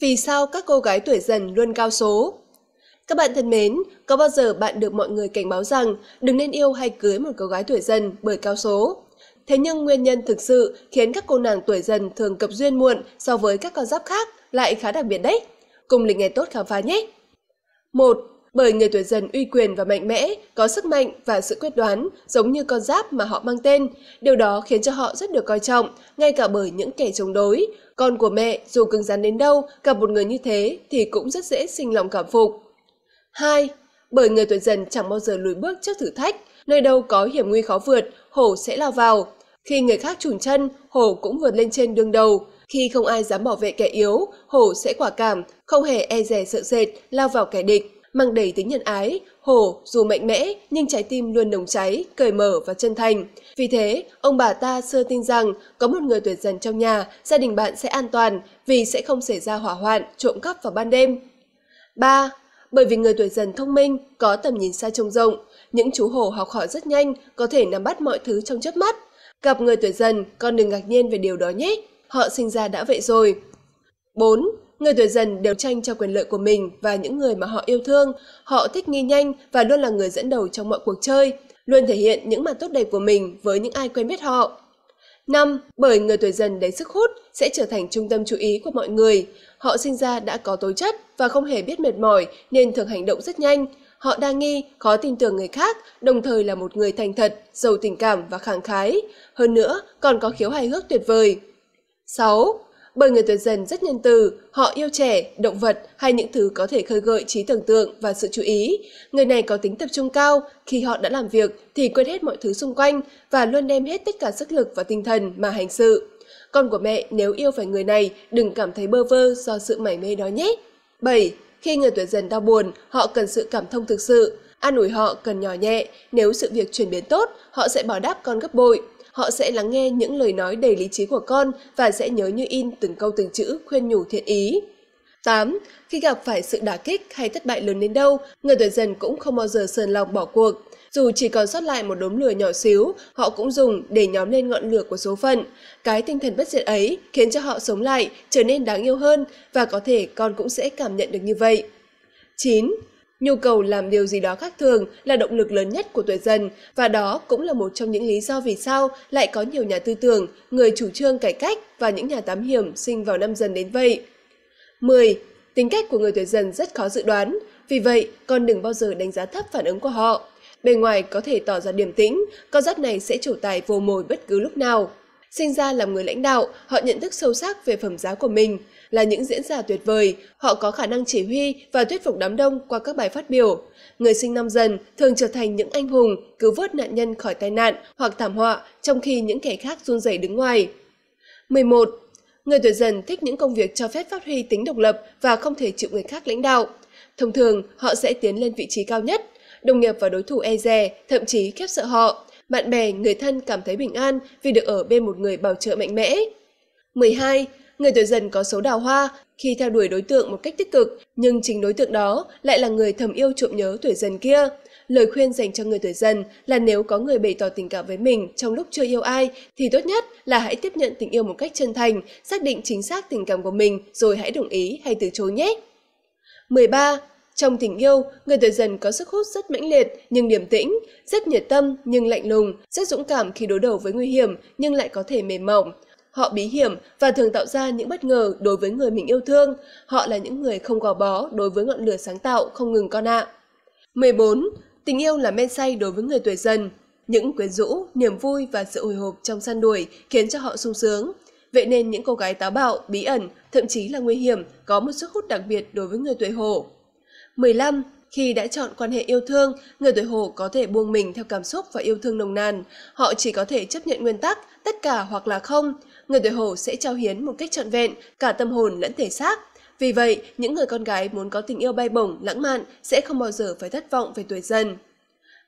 Vì sao các cô gái tuổi dần luôn cao số? Các bạn thân mến, có bao giờ bạn được mọi người cảnh báo rằng đừng nên yêu hay cưới một cô gái tuổi dần bởi cao số? Thế nhưng nguyên nhân thực sự khiến các cô nàng tuổi dần thường cập duyên muộn so với các con giáp khác lại khá đặc biệt đấy. Cùng lịch ngày Tốt khám phá nhé! 1 bởi người tuổi dần uy quyền và mạnh mẽ, có sức mạnh và sự quyết đoán, giống như con giáp mà họ mang tên. Điều đó khiến cho họ rất được coi trọng, ngay cả bởi những kẻ chống đối. Con của mẹ, dù cứng rắn đến đâu, gặp một người như thế thì cũng rất dễ sinh lòng cảm phục. 2. Bởi người tuổi dần chẳng bao giờ lùi bước trước thử thách, nơi đâu có hiểm nguy khó vượt, hổ sẽ lao vào. Khi người khác trùn chân, hổ cũng vượt lên trên đường đầu. Khi không ai dám bảo vệ kẻ yếu, hổ sẽ quả cảm, không hề e dè sợ sệt, lao vào kẻ địch mang đầy tính nhân ái. Hồ dù mạnh mẽ nhưng trái tim luôn nồng cháy, cởi mở và chân thành. Vì thế, ông bà ta xưa tin rằng có một người tuyệt dần trong nhà, gia đình bạn sẽ an toàn vì sẽ không xảy ra hỏa hoạn, trộm cắp vào ban đêm. 3. Bởi vì người tuổi dần thông minh, có tầm nhìn xa trông rộng, những chú hổ học hỏi rất nhanh, có thể nắm bắt mọi thứ trong chớp mắt. Gặp người tuổi dần, con đừng ngạc nhiên về điều đó nhé, họ sinh ra đã vậy rồi. 4. Người tuổi dần đều tranh cho quyền lợi của mình và những người mà họ yêu thương. Họ thích nghi nhanh và luôn là người dẫn đầu trong mọi cuộc chơi, luôn thể hiện những mặt tốt đẹp của mình với những ai quen biết họ. Năm, Bởi người tuổi dần đầy sức hút sẽ trở thành trung tâm chú ý của mọi người. Họ sinh ra đã có tố chất và không hề biết mệt mỏi nên thường hành động rất nhanh. Họ đa nghi, khó tin tưởng người khác, đồng thời là một người thành thật, giàu tình cảm và khẳng khái. Hơn nữa, còn có khiếu hài hước tuyệt vời. 6 bởi người tuổi dần rất nhân từ, họ yêu trẻ, động vật hay những thứ có thể khơi gợi trí tưởng tượng và sự chú ý. Người này có tính tập trung cao, khi họ đã làm việc thì quên hết mọi thứ xung quanh và luôn đem hết tất cả sức lực và tinh thần mà hành sự. Con của mẹ nếu yêu phải người này, đừng cảm thấy bơ vơ do sự mải mê đó nhé. 7. Khi người tuổi dần đau buồn, họ cần sự cảm thông thực sự. An ủi họ cần nhỏ nhẹ, nếu sự việc chuyển biến tốt, họ sẽ bỏ đáp con gấp bội họ sẽ lắng nghe những lời nói đầy lý trí của con và sẽ nhớ như in từng câu từng chữ khuyên nhủ thiện ý. 8. Khi gặp phải sự đả kích hay thất bại lớn đến đâu, người tuổi dần cũng không bao giờ sờn lòng bỏ cuộc. Dù chỉ còn sót lại một đốm lửa nhỏ xíu, họ cũng dùng để nhóm lên ngọn lửa của số phận. Cái tinh thần bất diệt ấy khiến cho họ sống lại, trở nên đáng yêu hơn và có thể con cũng sẽ cảm nhận được như vậy. 9. Nhu cầu làm điều gì đó khác thường là động lực lớn nhất của tuổi dần và đó cũng là một trong những lý do vì sao lại có nhiều nhà tư tưởng, người chủ trương cải cách và những nhà tám hiểm sinh vào năm dần đến vậy. 10. Tính cách của người tuổi dần rất khó dự đoán, vì vậy con đừng bao giờ đánh giá thấp phản ứng của họ. Bề ngoài có thể tỏ ra điềm tĩnh, con giáp này sẽ chủ tài vô mồi bất cứ lúc nào. Sinh ra làm người lãnh đạo, họ nhận thức sâu sắc về phẩm giá của mình, là những diễn giả tuyệt vời, họ có khả năng chỉ huy và thuyết phục đám đông qua các bài phát biểu. Người sinh năm dần thường trở thành những anh hùng cứu vớt nạn nhân khỏi tai nạn hoặc thảm họa, trong khi những kẻ khác run rẩy đứng ngoài. 11. Người tuổi dần thích những công việc cho phép phát huy tính độc lập và không thể chịu người khác lãnh đạo. Thông thường, họ sẽ tiến lên vị trí cao nhất, đồng nghiệp và đối thủ e dè, thậm chí khiếp sợ họ. Bạn bè, người thân cảm thấy bình an vì được ở bên một người bảo trợ mạnh mẽ. 12. Người tuổi dần có số đào hoa khi theo đuổi đối tượng một cách tích cực, nhưng chính đối tượng đó lại là người thầm yêu trộm nhớ tuổi dần kia. Lời khuyên dành cho người tuổi dần là nếu có người bày tỏ tình cảm với mình trong lúc chưa yêu ai thì tốt nhất là hãy tiếp nhận tình yêu một cách chân thành, xác định chính xác tình cảm của mình rồi hãy đồng ý hay từ chối nhé. 13. Trong tình yêu, người tuổi dần có sức hút rất mãnh liệt nhưng điềm tĩnh, rất nhiệt tâm nhưng lạnh lùng, rất dũng cảm khi đối đầu với nguy hiểm nhưng lại có thể mềm mỏng. Họ bí hiểm và thường tạo ra những bất ngờ đối với người mình yêu thương. Họ là những người không gò bó đối với ngọn lửa sáng tạo không ngừng con ạ. À. 14. Tình yêu là men say đối với người tuổi dần. Những quyến rũ, niềm vui và sự hồi hộp trong săn đuổi khiến cho họ sung sướng. Vậy nên những cô gái táo bạo, bí ẩn, thậm chí là nguy hiểm có một sức hút đặc biệt đối với người tuổi hổ. 15. Khi đã chọn quan hệ yêu thương, người tuổi Hổ có thể buông mình theo cảm xúc và yêu thương nồng nàn. Họ chỉ có thể chấp nhận nguyên tắc, tất cả hoặc là không. Người tuổi Hổ sẽ trao hiến một cách trọn vẹn, cả tâm hồn lẫn thể xác. Vì vậy, những người con gái muốn có tình yêu bay bổng, lãng mạn sẽ không bao giờ phải thất vọng về tuổi dần.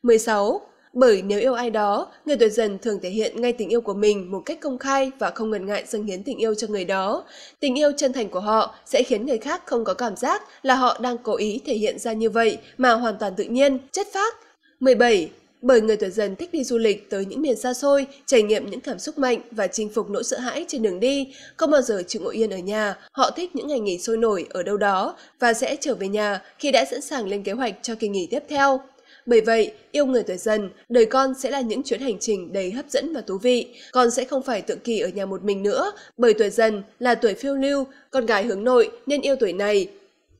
16. Bởi nếu yêu ai đó, người tuổi dần thường thể hiện ngay tình yêu của mình một cách công khai và không ngần ngại dâng hiến tình yêu cho người đó. Tình yêu chân thành của họ sẽ khiến người khác không có cảm giác là họ đang cố ý thể hiện ra như vậy mà hoàn toàn tự nhiên, chất phác. 17 bởi người tuổi dần thích đi du lịch tới những miền xa xôi, trải nghiệm những cảm xúc mạnh và chinh phục nỗi sợ hãi trên đường đi, không bao giờ chịu ngồi yên ở nhà. Họ thích những ngày nghỉ sôi nổi ở đâu đó và sẽ trở về nhà khi đã sẵn sàng lên kế hoạch cho kỳ nghỉ tiếp theo. Bởi vậy, yêu người tuổi dần, đời con sẽ là những chuyến hành trình đầy hấp dẫn và thú vị. Con sẽ không phải tự kỳ ở nhà một mình nữa, bởi tuổi dần là tuổi phiêu lưu, con gái hướng nội nên yêu tuổi này.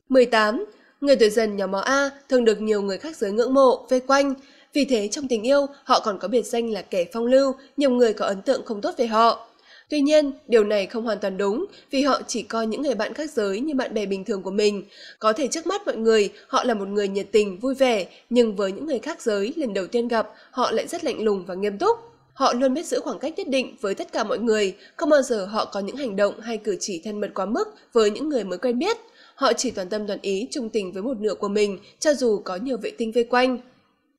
18. Người tuổi dần nhóm máu A thường được nhiều người khác giới ngưỡng mộ, vây quanh. Vì thế trong tình yêu, họ còn có biệt danh là kẻ phong lưu, nhiều người có ấn tượng không tốt về họ. Tuy nhiên, điều này không hoàn toàn đúng vì họ chỉ coi những người bạn khác giới như bạn bè bình thường của mình. Có thể trước mắt mọi người, họ là một người nhiệt tình, vui vẻ, nhưng với những người khác giới lần đầu tiên gặp, họ lại rất lạnh lùng và nghiêm túc. Họ luôn biết giữ khoảng cách nhất định với tất cả mọi người, không bao giờ họ có những hành động hay cử chỉ thân mật quá mức với những người mới quen biết. Họ chỉ toàn tâm toàn ý trung tình với một nửa của mình, cho dù có nhiều vệ tinh vây quanh.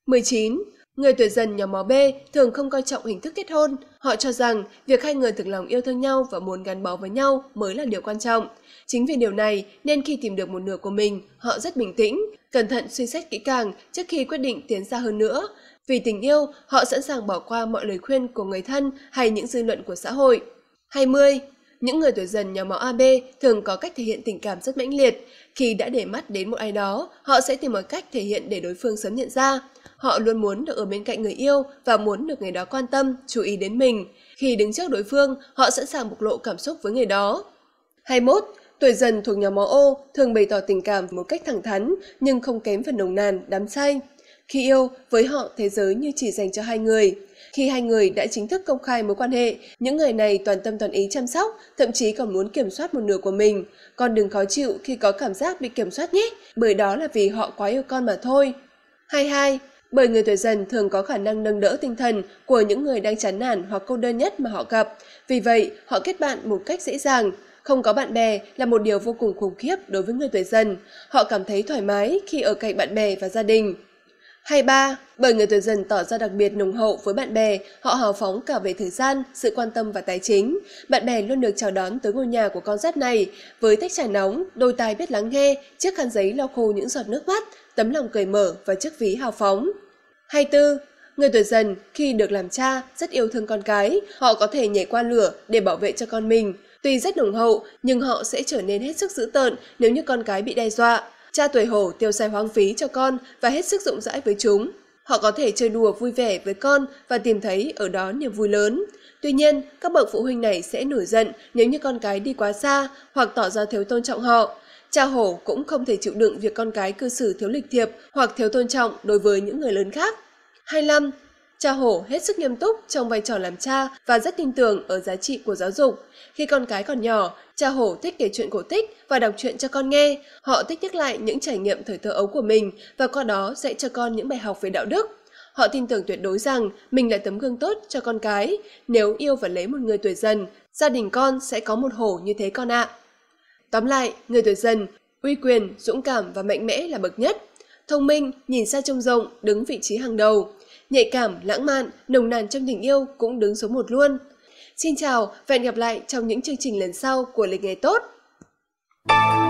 19. Người tuổi dần nhóm máu B thường không coi trọng hình thức kết hôn. Họ cho rằng việc hai người thực lòng yêu thương nhau và muốn gắn bó với nhau mới là điều quan trọng. Chính vì điều này nên khi tìm được một nửa của mình, họ rất bình tĩnh, cẩn thận suy xét kỹ càng trước khi quyết định tiến xa hơn nữa. Vì tình yêu, họ sẵn sàng bỏ qua mọi lời khuyên của người thân hay những dư luận của xã hội. 20 những người tuổi dần nhóm máu AB thường có cách thể hiện tình cảm rất mãnh liệt. Khi đã để mắt đến một ai đó, họ sẽ tìm mọi cách thể hiện để đối phương sớm nhận ra. Họ luôn muốn được ở bên cạnh người yêu và muốn được người đó quan tâm, chú ý đến mình. Khi đứng trước đối phương, họ sẵn sàng bộc lộ cảm xúc với người đó. 21. Tuổi dần thuộc nhóm máu ô thường bày tỏ tình cảm một cách thẳng thắn nhưng không kém phần nồng nàn, đám say. Khi yêu, với họ thế giới như chỉ dành cho hai người. Khi hai người đã chính thức công khai mối quan hệ, những người này toàn tâm toàn ý chăm sóc, thậm chí còn muốn kiểm soát một nửa của mình. Con đừng khó chịu khi có cảm giác bị kiểm soát nhé, bởi đó là vì họ quá yêu con mà thôi. 22. Bởi người tuổi dần thường có khả năng nâng đỡ tinh thần của những người đang chán nản hoặc cô đơn nhất mà họ gặp. Vì vậy, họ kết bạn một cách dễ dàng. Không có bạn bè là một điều vô cùng khủng khiếp đối với người tuổi dần. Họ cảm thấy thoải mái khi ở cạnh bạn bè và gia đình. Hay ba, bởi người tuổi dần tỏ ra đặc biệt nồng hậu với bạn bè, họ hào phóng cả về thời gian, sự quan tâm và tài chính. Bạn bè luôn được chào đón tới ngôi nhà của con giáp này, với tách trà nóng, đôi tai biết lắng nghe, chiếc khăn giấy lau khô những giọt nước mắt, tấm lòng cởi mở và chiếc ví hào phóng. Hay tư, Người tuổi dần khi được làm cha rất yêu thương con cái, họ có thể nhảy qua lửa để bảo vệ cho con mình. Tuy rất nồng hậu, nhưng họ sẽ trở nên hết sức dữ tợn nếu như con cái bị đe dọa. Cha tuổi hổ tiêu xài hoang phí cho con và hết sức rộng rãi với chúng. Họ có thể chơi đùa vui vẻ với con và tìm thấy ở đó niềm vui lớn. Tuy nhiên, các bậc phụ huynh này sẽ nổi giận nếu như con cái đi quá xa hoặc tỏ ra thiếu tôn trọng họ. Cha hổ cũng không thể chịu đựng việc con cái cư xử thiếu lịch thiệp hoặc thiếu tôn trọng đối với những người lớn khác. 25. Cha Hổ hết sức nghiêm túc trong vai trò làm cha và rất tin tưởng ở giá trị của giáo dục. Khi con cái còn nhỏ, cha Hổ thích kể chuyện cổ tích và đọc chuyện cho con nghe. Họ thích nhắc lại những trải nghiệm thời thơ ấu của mình và qua đó dạy cho con những bài học về đạo đức. Họ tin tưởng tuyệt đối rằng mình là tấm gương tốt cho con cái. Nếu yêu và lấy một người tuổi dần, gia đình con sẽ có một hổ như thế con ạ. Tóm lại, người tuổi dần, uy quyền, dũng cảm và mạnh mẽ là bậc nhất. Thông minh, nhìn xa trông rộng, đứng vị trí hàng đầu nhạy cảm, lãng mạn, nồng nàn trong tình yêu cũng đứng số một luôn. Xin chào và hẹn gặp lại trong những chương trình lần sau của Lịch Ngày Tốt. Thank you